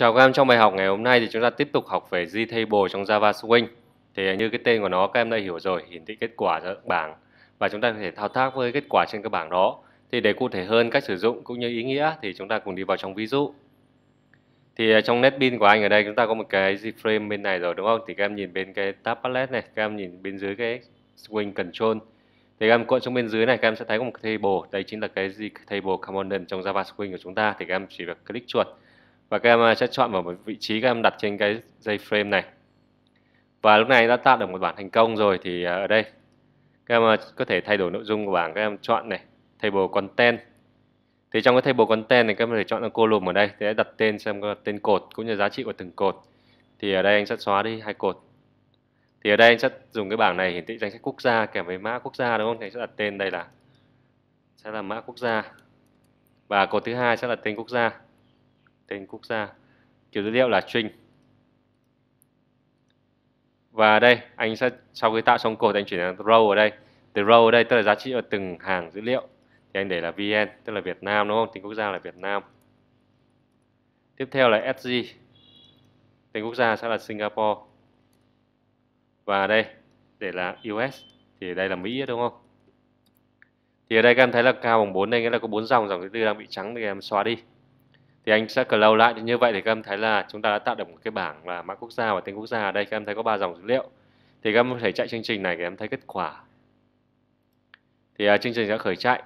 Chào các em, trong bài học ngày hôm nay thì chúng ta tiếp tục học về Gtable trong Java Swing. Thì như cái tên của nó các em đã hiểu rồi, hiển thị kết quả cho bảng và chúng ta có thể thao tác với kết quả trên cái bảng đó. Thì để cụ thể hơn cách sử dụng cũng như ý nghĩa thì chúng ta cùng đi vào trong ví dụ. Thì à, trong netbean của anh ở đây chúng ta có một cái Gframe bên này rồi đúng không? Thì các em nhìn bên cái tab palette này, các em nhìn bên dưới cái Swing Control. Thì các em cuộn xuống bên dưới này các em sẽ thấy có một cái table, đây chính là cái Gtable component trong Java Swing của chúng ta thì các em chỉ việc click chuột và các em ờ, sẽ chọn vào một vị trí các em đặt trên cái dây frame này và lúc này đã tạo được một bảng thành công rồi thì ờ, ở đây các em ờ, có thể thay đổi nội dung của bảng các em chọn này table content thì trong cái table content này các em có thể chọn là column ở đây để đặt tên xem có tên cột cũng như giá trị của từng cột thì ở đây anh sẽ xóa đi hai cột thì ở đây anh sẽ dùng cái bảng này hiển thị danh sách quốc gia kèm với mã quốc gia đúng không thì anh sẽ đặt tên đây là sẽ là mã quốc gia và cột thứ hai sẽ là tên quốc gia tên quốc gia kiểu dữ liệu là string và đây anh sẽ sau khi tạo xong cột anh chuyển sang row ở đây từ row ở đây tức là giá trị ở từng hàng dữ liệu thì anh để là vn tức là việt nam đúng không tên quốc gia là việt nam tiếp theo là sg tên quốc gia sẽ là singapore và đây để là us thì đây là mỹ đúng không thì ở đây các em thấy là cao bằng 4 đây nghĩa là có bốn dòng dòng thứ tư đang bị trắng thì em xóa đi thì anh sẽ lâu lại như vậy thì các em thấy là chúng ta đã tạo được một cái bảng là mã quốc gia và tên quốc gia ở đây các em thấy có ba dòng dữ liệu thì các em có thể chạy chương trình này các em thấy kết quả thì à, chương trình sẽ khởi chạy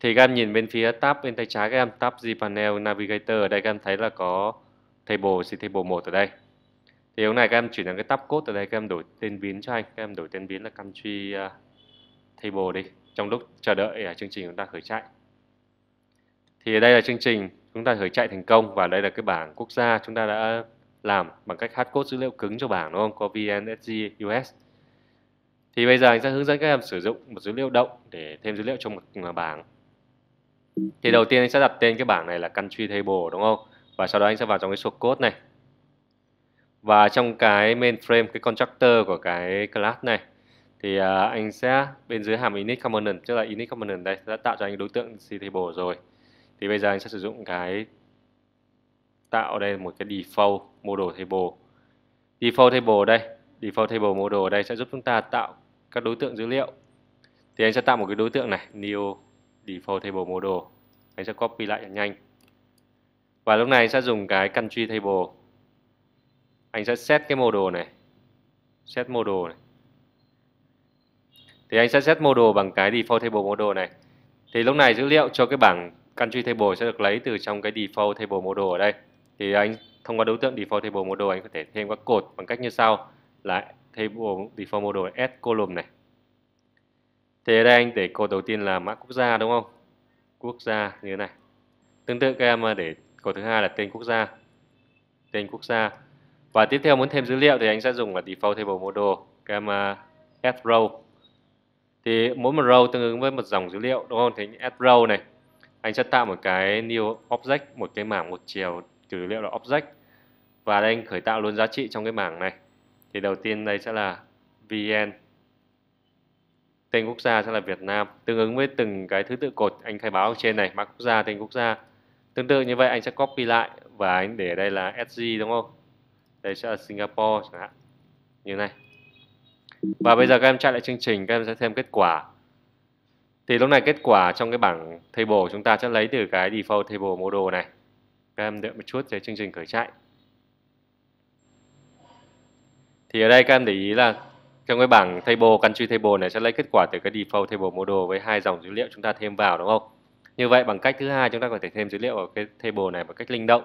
thì các em nhìn bên phía tab bên tay trái các em tab Gpanel Navigator ở đây các em thấy là có table C table 1 ở đây thì hôm nay các em chuyển sang cái tab code ở đây các em đổi tên biến cho anh các em đổi tên biến là country uh, table đi trong lúc chờ đợi uh, chương trình chúng ta khởi chạy thì đây là chương trình chúng ta khởi chạy thành công và đây là cái bảng quốc gia chúng ta đã làm bằng cách hard cốt dữ liệu cứng cho bảng đúng không có VNSG US thì bây giờ anh sẽ hướng dẫn các em sử dụng một dữ liệu động để thêm dữ liệu cho một à, bảng thì đầu tiên anh sẽ đặt tên cái bảng này là country table đúng không và sau đó anh sẽ vào trong cái source code này và trong cái mainframe cái constructor của cái class này thì à, anh sẽ bên dưới hàm init component tức là init component đây đã tạo cho anh đối tượng c table rồi thì bây giờ anh sẽ sử dụng cái tạo đây một cái default model table default table đây default table model ở đây sẽ giúp chúng ta tạo các đối tượng dữ liệu thì anh sẽ tạo một cái đối tượng này new default table model anh sẽ copy lại nhanh và lúc này anh sẽ dùng cái country table anh sẽ set cái model này set model này thì anh sẽ set model bằng cái default table model này thì lúc này dữ liệu cho cái bảng country table sẽ được lấy từ trong cái default table model ở đây thì anh thông qua đối tượng default table model anh có thể thêm các cột bằng cách như sau là table default model add column này thì ở đây anh để cột đầu tiên là mã quốc gia đúng không quốc gia như thế này tương tự các em để cột thứ hai là tên quốc gia tên quốc gia và tiếp theo muốn thêm dữ liệu thì anh sẽ dùng là default table model các em add uh, row thì mỗi một row tương ứng với một dòng dữ liệu đúng không thì add row này anh sẽ tạo một cái new object một cái mảng một chiều dữ liệu là object và đây anh khởi tạo luôn giá trị trong cái mảng này thì đầu tiên đây sẽ là vn tên quốc gia sẽ là Việt Nam tương ứng với từng cái thứ tự cột anh khai báo ở trên này mã quốc gia tên quốc gia tương tự như vậy anh sẽ copy lại và anh để đây là SG đúng không đây sẽ là Singapore chẳng hạn như này và bây giờ các em chạy lại chương trình các em sẽ thêm kết quả thì lúc này kết quả trong cái bảng table chúng ta sẽ lấy từ cái default table model này các em đợi một chút để chương trình khởi chạy thì ở đây các em để ý là trong cái bảng table country table này sẽ lấy kết quả từ cái default table model với hai dòng dữ liệu chúng ta thêm vào đúng không như vậy bằng cách thứ hai chúng ta có thể thêm dữ liệu vào cái table này một cách linh động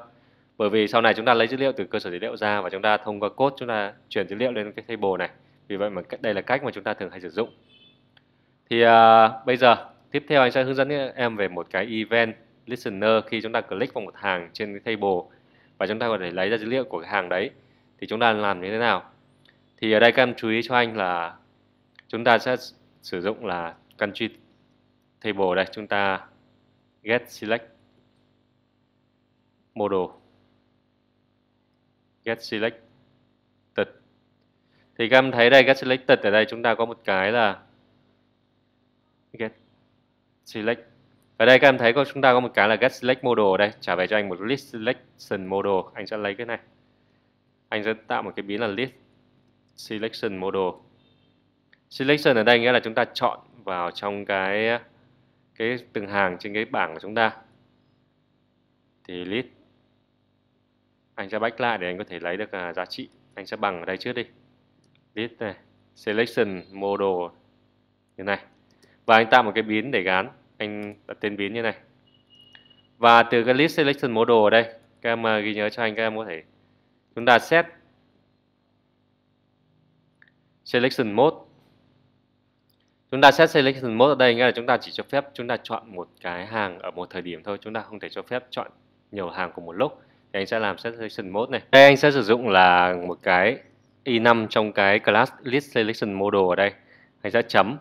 bởi vì sau này chúng ta lấy dữ liệu từ cơ sở dữ liệu ra và chúng ta thông qua code chúng ta chuyển dữ liệu lên cái table này vì vậy mà đây là cách mà chúng ta thường hay sử dụng thì uh, bây giờ tiếp theo anh sẽ hướng dẫn em về một cái event listener khi chúng ta click vào một hàng trên cái table và chúng ta có thể lấy ra dữ liệu của cái hàng đấy thì chúng ta làm như thế nào thì ở đây các em chú ý cho anh là chúng ta sẽ sử dụng là country table đây chúng ta get select model get selected thì các em thấy đây get selected ở đây chúng ta có một cái là get select ở đây các em thấy có chúng ta có một cái là get select model ở đây trả về cho anh một list selection model anh sẽ lấy cái này anh sẽ tạo một cái biến là list selection model selection ở đây nghĩa là chúng ta chọn vào trong cái cái từng hàng trên cái bảng của chúng ta thì list anh sẽ back lại để anh có thể lấy được à, giá trị anh sẽ bằng ở đây trước đi list này selection model như này và anh ta một cái biến để gán anh đặt tên biến như này và từ cái list selection model ở đây các em à, ghi nhớ cho anh các em có thể chúng ta set selection mode chúng ta set selection mode ở đây nghĩa là chúng ta chỉ cho phép chúng ta chọn một cái hàng ở một thời điểm thôi chúng ta không thể cho phép chọn nhiều hàng cùng một lúc thì anh sẽ làm set selection mode này đây anh sẽ sử dụng là một cái i5 trong cái class list selection model ở đây anh sẽ chấm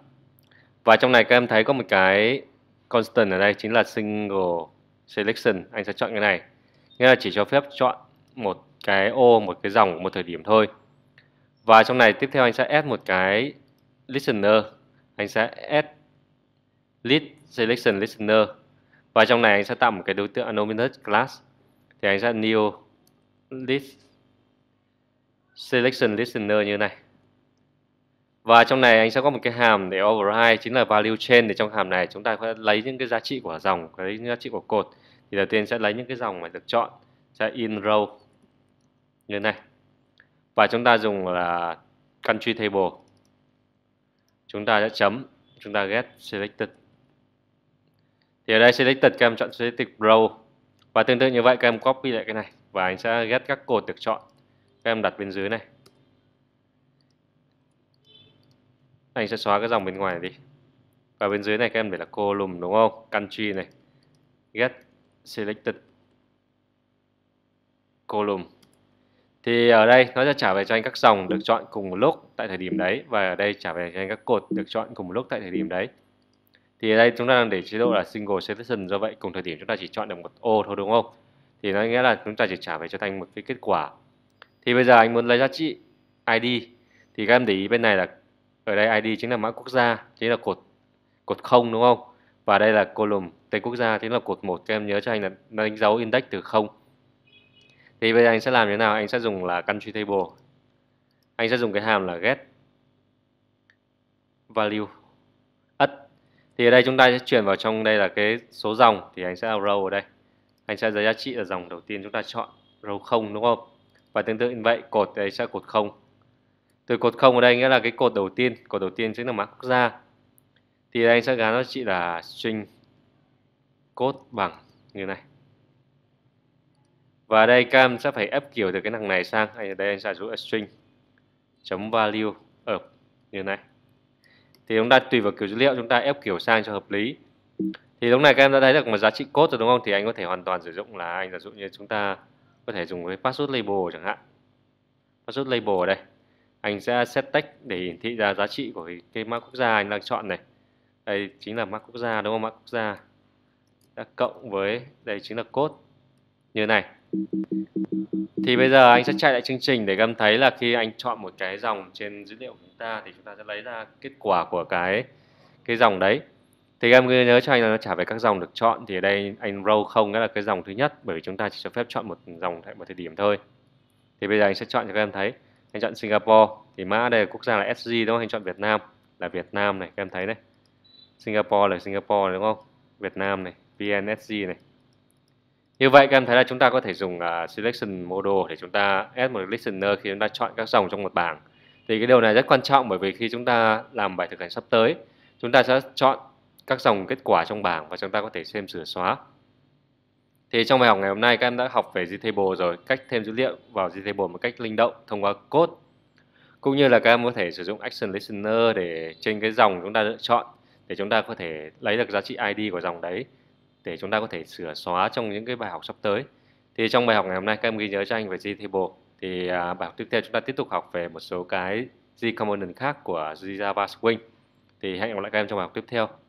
và trong này các em thấy có một cái constant ở đây chính là single selection. Anh sẽ chọn cái này. Nghĩa là chỉ cho phép chọn một cái ô, một cái dòng, một thời điểm thôi. Và trong này tiếp theo anh sẽ add một cái listener. Anh sẽ add list selection listener. Và trong này anh sẽ tạo một cái đối tượng anonymous class. Thì anh sẽ new list selection listener như này và trong này anh sẽ có một cái hàm để override chính là value chain để trong hàm này chúng ta sẽ lấy những cái giá trị của dòng lấy những giá trị của cột thì đầu tiên sẽ lấy những cái dòng mà được chọn sẽ in row như thế này và chúng ta dùng là country table chúng ta sẽ chấm chúng ta get selected thì ở đây selected các em chọn selected row và tương tự như vậy các em copy lại cái này và anh sẽ get các cột được chọn các em đặt bên dưới này anh sẽ xóa cái dòng bên ngoài đi và bên dưới này các em để là column đúng không country này get selected column thì ở đây nó sẽ trả về cho anh các dòng được chọn cùng một lúc tại thời điểm đấy và ở đây trả về cho anh các cột được chọn cùng một lúc tại thời điểm đấy thì ở đây chúng ta đang để chế độ là single selection do vậy cùng thời điểm chúng ta chỉ chọn được một ô thôi đúng không thì nó nghĩa là chúng ta chỉ trả về cho thành một cái kết quả thì bây giờ anh muốn lấy giá trị ID thì các em để ý bên này là ở đây ID chính là mã quốc gia chính là cột cột 0 đúng không và đây là column tên quốc gia chính là cột 1 các em nhớ cho anh là đánh dấu index từ 0 thì bây giờ anh sẽ làm như thế nào anh sẽ dùng là country table anh sẽ dùng cái hàm là get value at thì ở đây chúng ta sẽ chuyển vào trong đây là cái số dòng thì anh sẽ là row ở đây anh sẽ giá trị ở dòng đầu tiên chúng ta chọn row 0 đúng không và tương tự như vậy cột đây sẽ cột 0 từ cột không ở đây nghĩa là cái cột đầu tiên cột đầu tiên chính là mã quốc gia thì anh sẽ gắn nó chỉ là string cốt bằng như này và đây cam sẽ phải ép kiểu từ cái năng này sang đây, đây anh sẽ dụ string chấm value ở như này thì chúng ta tùy vào kiểu dữ liệu chúng ta ép kiểu sang cho hợp lý thì lúc này các em đã thấy được một giá trị cốt rồi đúng không thì anh có thể hoàn toàn sử dụng là anh giả dụ như chúng ta có thể dùng cái password label chẳng hạn password label ở đây anh sẽ set text để hiển thị ra giá trị của cái mã quốc gia anh đang chọn này đây chính là mã quốc gia đúng không mã quốc gia đã cộng với đây chính là cốt như này thì bây giờ anh sẽ chạy lại chương trình để em thấy là khi anh chọn một cái dòng trên dữ liệu của chúng ta thì chúng ta sẽ lấy ra kết quả của cái cái dòng đấy thì em nhớ cho anh là nó trả về các dòng được chọn thì ở đây anh row không nghĩa là cái dòng thứ nhất bởi vì chúng ta chỉ cho phép chọn một dòng tại một thời điểm thôi thì bây giờ anh sẽ chọn cho các em thấy anh chọn Singapore thì mã đây là quốc gia là SG đúng không anh chọn Việt Nam là Việt Nam này các em thấy đấy Singapore là Singapore đúng không Việt Nam này VNSG này như vậy các em thấy là chúng ta có thể dùng uh, selection module để chúng ta add một listener khi chúng ta chọn các dòng trong một bảng thì cái điều này rất quan trọng bởi vì khi chúng ta làm bài thực hành sắp tới chúng ta sẽ chọn các dòng kết quả trong bảng và chúng ta có thể xem sửa xóa thì trong bài học ngày hôm nay các em đã học về Gtable rồi, cách thêm dữ liệu vào Gtable một cách linh động thông qua code. Cũng như là các em có thể sử dụng Action Listener để trên cái dòng chúng ta lựa chọn để chúng ta có thể lấy được giá trị ID của dòng đấy để chúng ta có thể sửa xóa trong những cái bài học sắp tới. Thì trong bài học ngày hôm nay các em ghi nhớ cho anh về Gtable. Thì à, bài học tiếp theo chúng ta tiếp tục học về một số cái G khác của Java Swing. Thì hẹn gặp lại các em trong bài học tiếp theo.